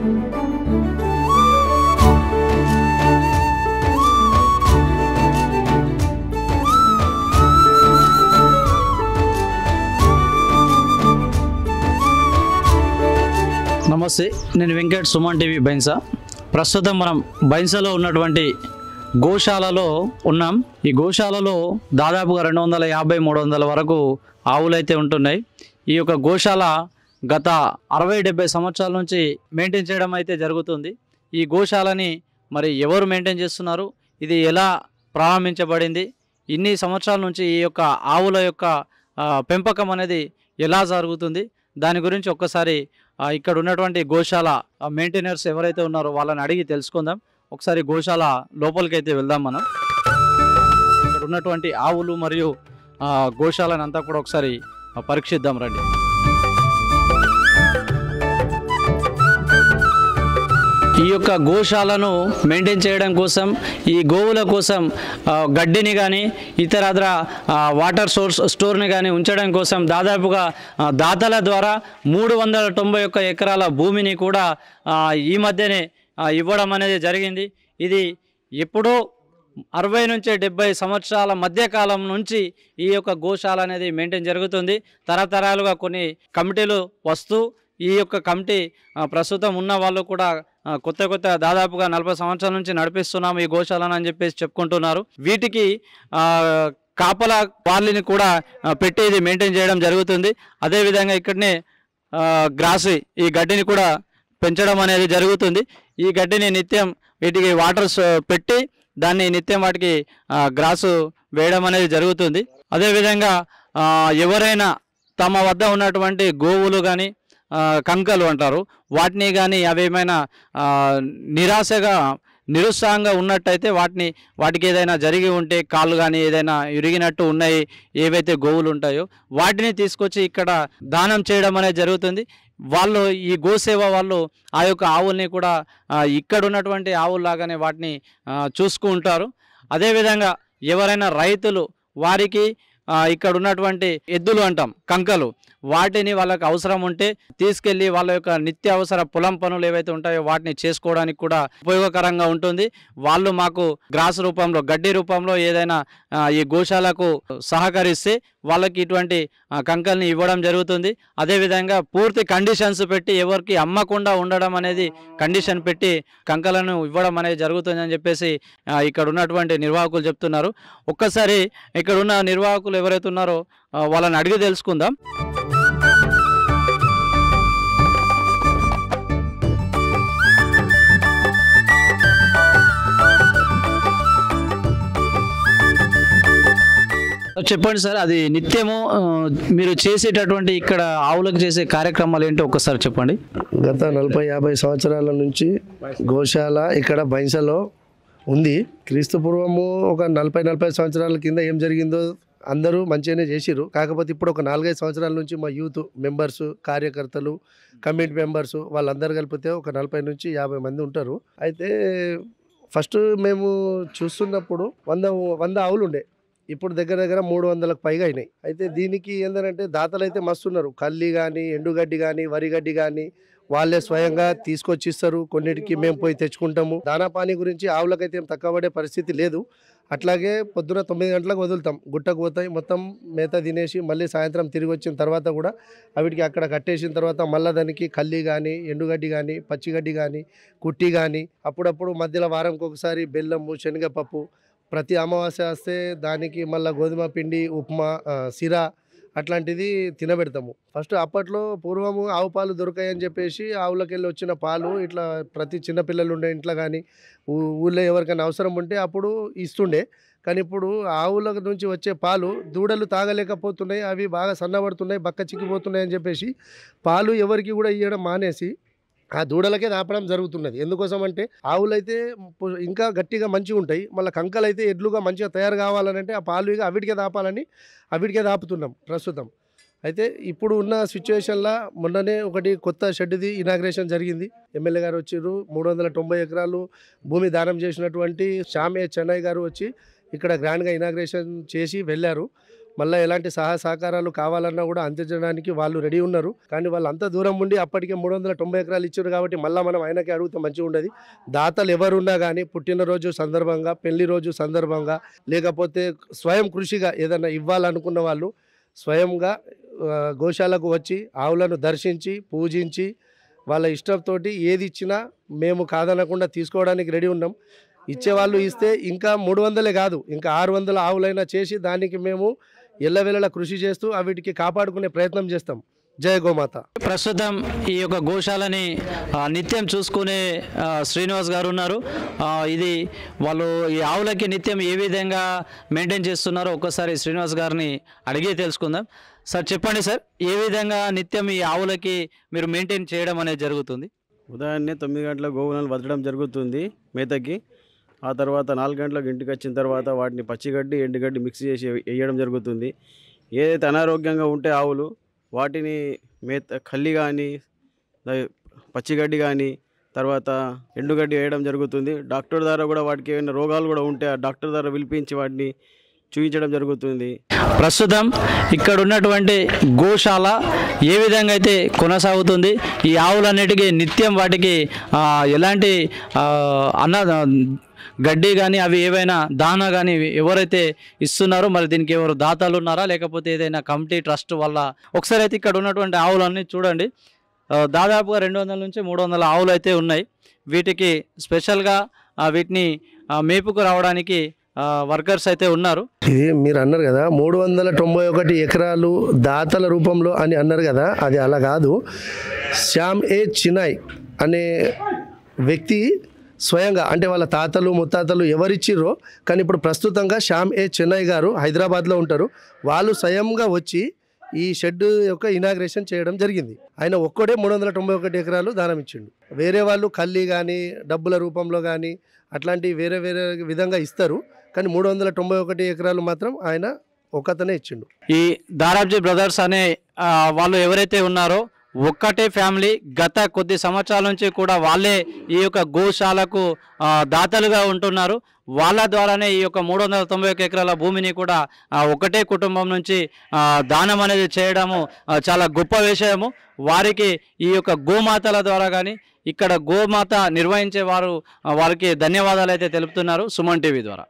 నమస్తే నేను వెంకట్ సుమన్ టీవీ బైన్సా ప్రస్తుతం మనం బైన్సాలో ఉన్నటువంటి గోశాలలో ఉన్నాం ఈ గోశాలలో దాదాపుగా రెండు వందల యాభై మూడు వందల వరకు ఆవులైతే ఉంటున్నాయి ఈ యొక్క గోశాల గత అరవై డెబ్బై సంవత్సరాల నుంచి మెయింటైన్ చేయడం అయితే జరుగుతుంది ఈ గోశాలని మరి ఎవరు మెయింటైన్ చేస్తున్నారు ఇది ఎలా ప్రారంభించబడింది ఇన్ని సంవత్సరాల నుంచి ఈ యొక్క ఆవుల యొక్క పెంపకం అనేది ఎలా జరుగుతుంది దాని గురించి ఒక్కసారి ఇక్కడ ఉన్నటువంటి గోశాల మెయింటైనర్స్ ఎవరైతే ఉన్నారో వాళ్ళని అడిగి తెలుసుకుందాం ఒకసారి గోశాల లోపలికి అయితే వెళ్దాం మనం ఇక్కడ ఉన్నటువంటి ఆవులు మరియు గోశాలను అంతా కూడా ఒకసారి పరీక్షిద్దాం రండి ఈ యొక్క గోశాలను మెయింటైన్ చేయడం కోసం ఈ గోవుల కోసం గడ్డిని కానీ ఇతర అదర వాటర్ సోర్స్ స్టోర్ని కానీ ఉంచడం కోసం దాదాపుగా దాతల ద్వారా మూడు వందల తొంభై ఒక్క ఎకరాల భూమిని కూడా ఈ మధ్యనే ఇవ్వడం అనేది జరిగింది ఇది ఎప్పుడో అరవై నుంచి డెబ్బై సంవత్సరాల మధ్యకాలం నుంచి ఈ యొక్క గోశాల అనేది మెయింటైన్ జరుగుతుంది తరతరాలుగా కొన్ని కమిటీలు వస్తూ ఈ యొక్క కమిటీ ప్రస్తుతం ఉన్న వాళ్ళు కూడా కొత్త కొత్త దాదాపుగా నలభై సంవత్సరాల నుంచి నడిపిస్తున్నాము ఈ గోశాలను అని చెప్పేసి చెప్పుకుంటున్నారు వీటికి కాపల పార్లిని కూడా పెట్టి ఇది మెయింటైన్ చేయడం జరుగుతుంది అదేవిధంగా ఇక్కడనే గ్రాసి ఈ గడ్డిని కూడా పెంచడం అనేది జరుగుతుంది ఈ గడ్డిని నిత్యం వీటికి వాటర్ పెట్టి దాన్ని నిత్యం వాటికి గ్రాసు వేయడం అనేది జరుగుతుంది అదేవిధంగా ఎవరైనా తమ వద్ద ఉన్నటువంటి గోవులు కానీ కంకలు అంటారు వాటిని కానీ అవేమైనా నిరాశగా నిరుత్సాహంగా ఉన్నట్టయితే వాటిని వాటికి ఏదైనా జరిగి ఉంటే కాళ్ళు కానీ ఏదైనా ఇరిగినట్టు ఉన్నాయి ఏవైతే గోవులు ఉంటాయో వాటిని తీసుకొచ్చి ఇక్కడ దానం చేయడం అనేది జరుగుతుంది వాళ్ళు ఈ గోసేవ వాళ్ళు ఆ యొక్క ఆవుల్ని కూడా ఇక్కడ ఉన్నటువంటి ఆవుల్లాగానే వాటిని చూసుకుంటారు అదేవిధంగా ఎవరైనా రైతులు వారికి ఇక్కడ ఉన్నటువంటి ఎద్దులు అంటాం కంకలు వాటిని వాళ్ళకి అవసరం ఉంటే తీసుకెళ్లి వాళ్ళ యొక్క నిత్యావసర పొలం పనులు ఏవైతే ఉంటాయో వాటిని చేసుకోవడానికి కూడా ఉపయోగకరంగా ఉంటుంది వాళ్ళు మాకు గ్రాస్ రూపంలో గడ్డి రూపంలో ఏదైనా ఈ గోశాలకు సహకరిస్తే వాళ్ళకి ఇటువంటి కంకల్ని ఇవ్వడం జరుగుతుంది అదేవిధంగా పూర్తి కండిషన్స్ పెట్టి ఎవరికి అమ్మకుండా ఉండడం అనేది కండిషన్ పెట్టి కంకలను ఇవ్వడం అనేది జరుగుతుంది అని చెప్పేసి ఇక్కడ ఉన్నటువంటి నిర్వాహకులు చెప్తున్నారు ఒక్కసారి ఇక్కడ ఉన్న నిర్వాహకులు ఎవరైతే ఉన్నారో వాళ్ళని అడిగి తెలుసుకుందాం చెప్పండి సార్ అది నిత్యము మీరు చేసేటటువంటి ఇక్కడ ఆవులకు చేసే కార్యక్రమాలు ఏంటో ఒక్కసారి చెప్పండి గత నలభై యాభై సంవత్సరాల నుంచి గోశాల ఇక్కడ బైన్సలో ఉంది క్రీస్తు పూర్వము ఒక నలభై నలభై సంవత్సరాల కింద ఏం జరిగిందో అందరూ మంచిగానే చేసిరు కాకపోతే ఇప్పుడు ఒక నాలుగైదు సంవత్సరాల నుంచి మా యూత్ మెంబర్స్ కార్యకర్తలు కమిటీ మెంబర్స్ వాళ్ళందరూ కలిపితే ఒక నలభై నుంచి యాభై మంది ఉంటారు అయితే ఫస్ట్ మేము చూస్తున్నప్పుడు వంద వంద ఆవులు ఉండే ఇప్పుడు దగ్గర దగ్గర మూడు వందలకు పైగా అయినాయి అయితే దీనికి ఏంటంటే దాతలు అయితే మస్తున్నారు కల్లి కానీ ఎండుగడ్డి కానీ వరిగడ్డి కానీ వాళ్ళే స్వయంగా తీసుకొచ్చిస్తారు కొన్నిటికి మేము పోయి తెచ్చుకుంటాము దానా పాని గురించి ఆవులకైతే ఏం తక్కువ పడే పరిస్థితి లేదు అట్లాగే పొద్దున తొమ్మిది గంటలకు వదులుతాం గుట్టకు పోతాయి మొత్తం మేత తినేసి మళ్ళీ సాయంత్రం తిరిగి వచ్చిన తర్వాత కూడా అవిటికి అక్కడ కట్టేసిన తర్వాత మళ్ళీ దానికి కల్లి కానీ ఎండుగడ్డి కానీ పచ్చిగడ్డి కానీ కుట్టి కానీ అప్పుడప్పుడు మధ్యలో వారంకి ఒకసారి బెల్లము శనగపప్పు ప్రతి అమావాస్య వస్తే దానికి మళ్ళీ గోధుమ పిండి ఉప్మా సిరా అట్లాంటిది తినబెడతాము ఫస్ట్ అప్పట్లో పూర్వము ఆవు పాలు దొరకాయని చెప్పేసి ఆవులకెళ్ళి వచ్చిన పాలు ఇట్లా ప్రతి చిన్నపిల్లలు ఉండే ఇంట్లో కానీ ఊళ్ళో ఎవరికైనా అవసరం ఉంటే అప్పుడు ఇస్తుండే కానీ ఇప్పుడు ఆవుల నుంచి వచ్చే పాలు దూడలు తాగలేకపోతున్నాయి అవి బాగా సన్నబడుతున్నాయి బక్క చిక్కిపోతున్నాయి అని చెప్పేసి పాలు ఎవరికి కూడా ఇవ్వడం మానేసి ఆ దూడలకే దాపడం జరుగుతున్నది ఎందుకోసం అంటే ఆవులైతే ఇంకా గట్టిగా మంచిగా ఉంటాయి మళ్ళీ కంకలు అయితే ఎడ్లుగా మంచిగా తయారు అంటే ఆ పాలు ఇక అవిటికే దాపాలని అవిటికే దాపుతున్నాం ప్రస్తుతం అయితే ఇప్పుడు ఉన్న సిచ్యువేషన్లో మొన్ననే ఒకటి కొత్త షెడ్ది ఇనాగ్రేషన్ జరిగింది ఎమ్మెల్యే గారు వచ్చారు మూడు వందల తొంభై ఎకరాలు భూమి దానం చేసినటువంటి షామే చెన్నై గారు వచ్చి ఇక్కడ గ్రాండ్గా ఇనాగ్రేషన్ చేసి వెళ్ళారు మళ్ళీ ఎలాంటి సహాయ సహకారాలు కావాలన్నా కూడా అందించడానికి వాళ్ళు రెడీ ఉన్నారు కానీ వాళ్ళు అంత దూరం ఉండి అప్పటికే మూడు వందల తొంభై ఎకరాలు ఇచ్చారు కాబట్టి మళ్ళీ మనం ఆయనకే అడిగితే మంచిగా ఉండదు దాతలు ఎవరున్నా కానీ పుట్టినరోజు సందర్భంగా పెళ్లి రోజు సందర్భంగా లేకపోతే స్వయం కృషిగా ఏదైనా ఇవ్వాలనుకున్న వాళ్ళు స్వయంగా గోశాలకు వచ్చి ఆవులను దర్శించి పూజించి వాళ్ళ ఇష్టంతో ఏది ఇచ్చినా మేము కాదనకుండా తీసుకోవడానికి రెడీ ఉన్నాం ఇచ్చేవాళ్ళు ఇస్తే ఇంకా మూడు వందలే కాదు ఇంకా ఆరు వందల ఆవులైనా చేసి దానికి మేము ఎల్లవెల్లలా కృషి చేస్తూ వీటికి కాపాడుకునే ప్రయత్నం చేస్తాం జయ గోమాత ప్రస్తుతం ఈ యొక్క గోశాలని నిత్యం చూసుకునే శ్రీనివాస్ గారు ఉన్నారు ఇది వాళ్ళు ఈ ఆవులకి నిత్యం ఏ విధంగా మెయింటైన్ చేస్తున్నారో ఒక్కసారి శ్రీనివాస్ గారిని అడిగి తెలుసుకుందాం సార్ చెప్పండి సార్ ఏ విధంగా నిత్యం ఈ ఆవులకి మీరు మెయింటైన్ చేయడం అనేది జరుగుతుంది ఉదాహరణ తొమ్మిది గంటల గోవులను వదలడం జరుగుతుంది మేతకి ఆ తర్వాత నాలుగు గంటలకు ఇంటికి వచ్చిన తర్వాత వాటిని పచ్చిగడ్డి ఎండుగడ్డి మిక్స్ చేసి వేయడం జరుగుతుంది ఏదైతే అనారోగ్యంగా ఉంటే ఆవులు వాటిని మేత కల్లి కానీ పచ్చిగడ్డి కానీ తర్వాత ఎండుగడ్డి వేయడం జరుగుతుంది డాక్టర్ ద్వారా కూడా వాటికి ఏమైనా రోగాలు కూడా ఉంటే ఆ డాక్టర్ ద్వారా పిలిపించి వాటిని చూపించడం జరుగుతుంది ప్రస్తుతం ఇక్కడ ఉన్నటువంటి గోశాల ఏ విధంగా అయితే కొనసాగుతుంది ఈ ఆవులన్నిటికీ నిత్యం వాటికి ఎలాంటి అన్న గడ్డి కానీ అవి ఏవైనా దానా కానీ ఎవరైతే ఇస్తున్నారో మరి దీనికి ఎవరు దాతలు ఉన్నారా లేకపోతే ఏదైనా కమిటీ ట్రస్ట్ వల్ల ఒకసారి అయితే ఇక్కడ ఉన్నటువంటి ఆవులన్నీ చూడండి దాదాపుగా రెండు వందల నుంచి మూడు వందల ఆవులు అయితే ఉన్నాయి వీటికి స్పెషల్గా వీటిని మేపుకు రావడానికి వర్కర్స్ అయితే ఉన్నారు ఇది మీరు అన్నారు కదా మూడు వందల తొంభై ఒకటి ఎకరాలు దాతల రూపంలో అని అన్నారు కదా అది అలా కాదు శ్యామ్ ఏ చినాయ్ అనే వ్యక్తి స్వయంగా అంటే వాళ్ళ తాతలు ముత్తాతలు ఎవరిచ్చిర్రో కానీ ఇప్పుడు ప్రస్తుతంగా శ్యామ్ ఏ చెన్నై గారు హైదరాబాద్లో ఉంటారు వాళ్ళు స్వయంగా వచ్చి ఈ షెడ్ యొక్క ఇనాగ్రేషన్ చేయడం జరిగింది ఆయన ఒక్కడే మూడు వందల తొంభై ఒకటి ఎకరాలు దానం ఇచ్చిండు వేరే వాళ్ళు కల్లీ కానీ డబ్బుల రూపంలో కానీ అట్లాంటివి వేరే వేరే విధంగా ఇస్తారు కానీ మూడు వందల తొంభై ఒకటి ఎకరాలు మాత్రం ఆయన ఒకతనే ఇచ్చిండు ఈ దారాబ్జీ బ్రదర్స్ అనే వాళ్ళు ఎవరైతే ఉన్నారో ఒక్కటే ఫ్యామిలీ గత కొద్ది సంవత్సరాల నుంచి కూడా వాళ్ళే ఈ యొక్క గోశాలకు దాతలుగా ఉంటున్నారు వాళ్ళ ద్వారానే ఈ యొక్క మూడు వందల తొంభై ఒక ఎకరాల భూమిని కూడా ఒకటే కుటుంబం నుంచి దానం అనేది చేయడము చాలా గొప్ప విషయము వారికి ఈ యొక్క గోమాతల ద్వారా కానీ ఇక్కడ గోమాత నిర్వహించే వారు వారికి ధన్యవాదాలు అయితే తెలుపుతున్నారు సుమన్ టీవీ ద్వారా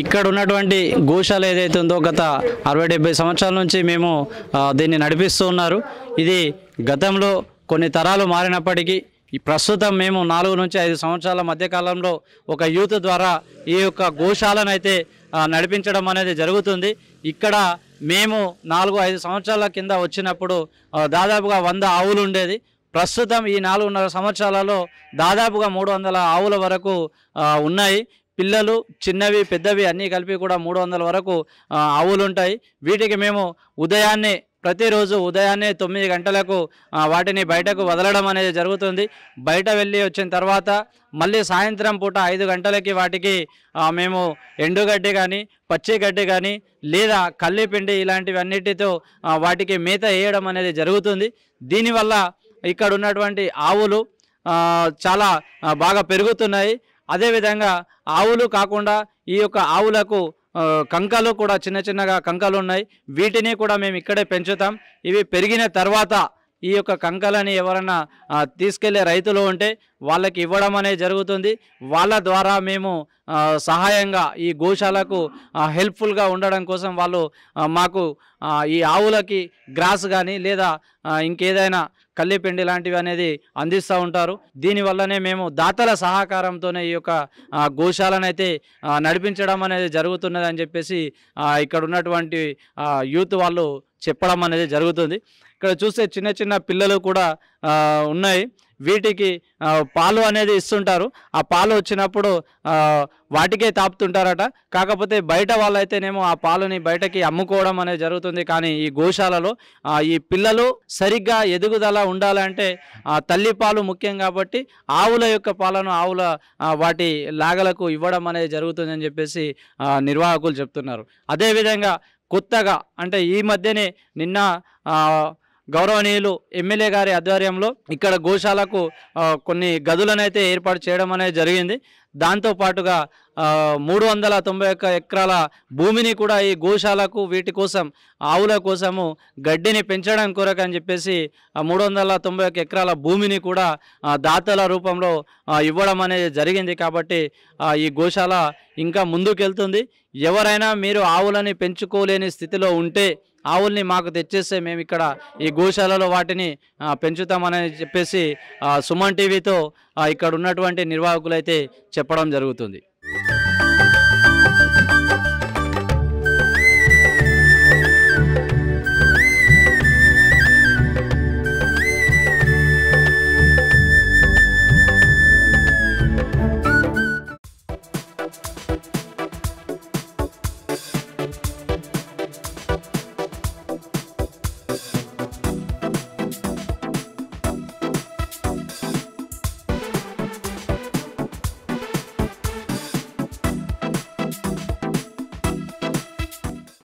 ఇక్కడ ఉన్నటువంటి గోశాల ఏదైతే ఉందో గత అరవై డెబ్బై సంవత్సరాల నుంచి మేము దీన్ని నడిపిస్తూ ఉన్నారు ఇది గతంలో కొన్ని తరాలు మారినప్పటికీ ఈ ప్రస్తుతం మేము నాలుగు నుంచి ఐదు సంవత్సరాల మధ్యకాలంలో ఒక యూత్ ద్వారా ఈ యొక్క గోశాలను అయితే నడిపించడం అనేది జరుగుతుంది ఇక్కడ మేము నాలుగు ఐదు సంవత్సరాల కింద వచ్చినప్పుడు దాదాపుగా వంద ఆవులు ఉండేది ప్రస్తుతం ఈ నాలుగున్నర సంవత్సరాలలో దాదాపుగా మూడు వందల ఆవుల వరకు ఉన్నాయి పిల్లలు చిన్నవి పెద్దవి అన్నీ కలిపి కూడా మూడు వందల వరకు ఆవులు ఉంటాయి వీటికి మేము ఉదయాన్నే ప్రతిరోజు ఉదయాన్నే తొమ్మిది గంటలకు వాటిని బయటకు వదలడం అనేది జరుగుతుంది బయట వెళ్ళి వచ్చిన తర్వాత మళ్ళీ సాయంత్రం పూట ఐదు గంటలకి వాటికి మేము ఎండుగడ్డి కానీ పచ్చి గడ్డి కానీ లేదా కల్లిపిండి ఇలాంటివన్నిటితో వాటికి మేత వేయడం అనేది జరుగుతుంది దీనివల్ల ఇక్కడ ఉన్నటువంటి ఆవులు చాలా బాగా పెరుగుతున్నాయి అదేవిధంగా ఆవులు కాకుండా ఈ యొక్క ఆవులకు కంకలు కూడా చిన్న చిన్నగా కంకలు ఉన్నాయి వీటిని కూడా మేము ఇక్కడే పెంచుతాం ఇవి పెరిగిన తర్వాత ఈ యొక్క కంకలని ఎవరన్నా తీసుకెళ్లే రైతులు ఉంటే వాళ్ళకి ఇవ్వడం అనేది జరుగుతుంది వాళ్ళ ద్వారా మేము సహాయంగా ఈ గోశాలకు హెల్ప్ఫుల్గా ఉండడం కోసం వాళ్ళు మాకు ఈ ఆవులకి గ్రాస్ కానీ లేదా ఇంకేదైనా కల్లిపిండి లాంటివి అనేది అందిస్తూ ఉంటారు దీనివల్లనే మేము దాతల సహకారంతోనే ఈ యొక్క గోశాలనైతే నడిపించడం అనేది జరుగుతున్నది అని చెప్పేసి ఇక్కడ ఉన్నటువంటి యూత్ వాళ్ళు చెప్పడం అనేది జరుగుతుంది ఇక్కడ చూస్తే చిన్న చిన్న పిల్లలు కూడా ఉన్నాయి వీటికి పాలు అనేది ఇస్తుంటారు ఆ పాలు వచ్చినప్పుడు వాటికే తాపుతుంటారట కాకపోతే బయట వాళ్ళైతేనేమో ఆ పాలుని బయటకి అమ్ముకోవడం అనేది జరుగుతుంది కానీ ఈ గోశాలలో ఈ పిల్లలు సరిగ్గా ఎదుగుదల ఉండాలంటే ఆ తల్లి పాలు ముఖ్యం కాబట్టి ఆవుల యొక్క పాలను ఆవుల వాటి లాగలకు ఇవ్వడం అనేది జరుగుతుందని చెప్పేసి నిర్వాహకులు చెప్తున్నారు అదేవిధంగా కొత్తగా అంటే ఈ మధ్యనే నిన్న గౌరవనీయులు ఎమ్మెల్యే గారి ఆధ్వర్యంలో ఇక్కడ గోశాలకు కొన్ని గదులనైతే ఏర్పాటు చేయడం అనేది జరిగింది దాంతో పాటుగా మూడు వందల తొంభై ఒక్క ఎకరాల భూమిని కూడా ఈ గోశాలకు వీటి కోసం ఆవుల కోసము గడ్డిని పెంచడం కొరకు అని చెప్పేసి మూడు వందల తొంభై ఒక్క ఎకరాల భూమిని కూడా దాతల రూపంలో ఇవ్వడం అనేది జరిగింది కాబట్టి ఈ గోశాల ఇంకా ముందుకెళ్తుంది ఎవరైనా మీరు ఆవులని పెంచుకోలేని స్థితిలో ఉంటే ఆవుల్ని మాకు తెచ్చేస్తే మేము ఇక్కడ ఈ గోశాలలో వాటిని పెంచుతామని చెప్పేసి సుమన్ టీవీతో ఇక్కడ ఉన్నటువంటి నిర్వాహకులైతే చెప్పడం జరుగుతుంది